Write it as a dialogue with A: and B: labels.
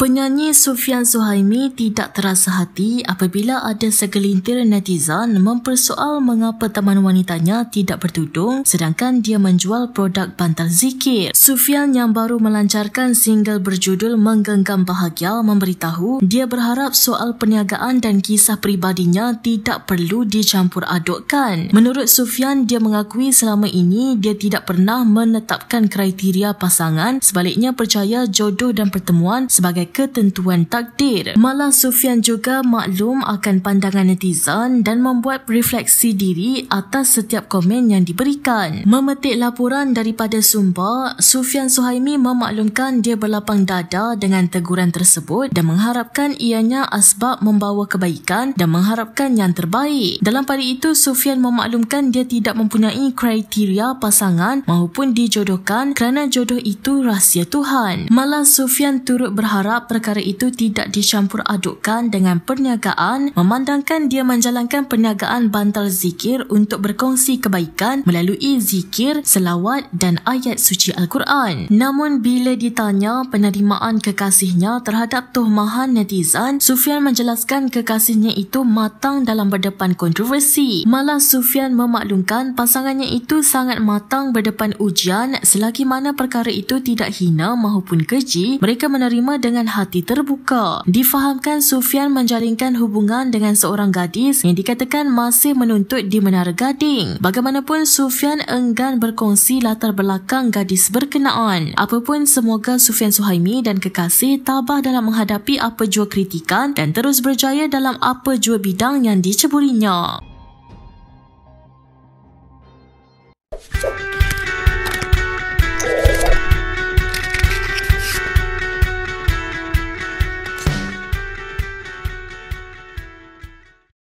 A: Penyanyi Sufian Zuhaimi tidak terasa hati apabila ada segelintir netizen mempersoal mengapa teman wanitanya tidak bertudung sedangkan dia menjual produk bantal zikir. Sufian yang baru melancarkan single berjudul Menggenggam Bahagia memberitahu dia berharap soal perniagaan dan kisah pribadinya tidak perlu dicampur adukkan. Menurut Sufian, dia mengakui selama ini dia tidak pernah menetapkan kriteria pasangan sebaliknya percaya jodoh dan pertemuan sebagai ketentuan takdir. Malah Sufian juga maklum akan pandangan netizen dan membuat refleksi diri atas setiap komen yang diberikan. Memetik laporan daripada sumber, Sufian Suhaimi memaklumkan dia berlapang dada dengan teguran tersebut dan mengharapkan ianya asbab membawa kebaikan dan mengharapkan yang terbaik. Dalam pada itu, Sufian memaklumkan dia tidak mempunyai kriteria pasangan maupun dijodohkan kerana jodoh itu rahsia Tuhan. Malah Sufian turut berharap berharap perkara itu tidak dicampur adukkan dengan perniagaan memandangkan dia menjalankan perniagaan bantal zikir untuk berkongsi kebaikan melalui zikir, selawat dan ayat suci Al-Quran. Namun bila ditanya penerimaan kekasihnya terhadap tuhmahan netizen, Sufian menjelaskan kekasihnya itu matang dalam berdepan kontroversi. Malah Sufian memaklumkan pasangannya itu sangat matang berdepan ujian selagi mana perkara itu tidak hina maupun keji, mereka menerima dengan hati terbuka. Difahamkan Sufian menjalinkan hubungan dengan seorang gadis yang dikatakan masih menuntut di Menara Gading. Bagaimanapun Sufian enggan berkongsi latar belakang gadis berkenaan. Apapun semoga Sufian Suhaimi dan kekasih tabah dalam menghadapi apa jua kritikan dan terus berjaya dalam apa jua bidang yang diceburinya.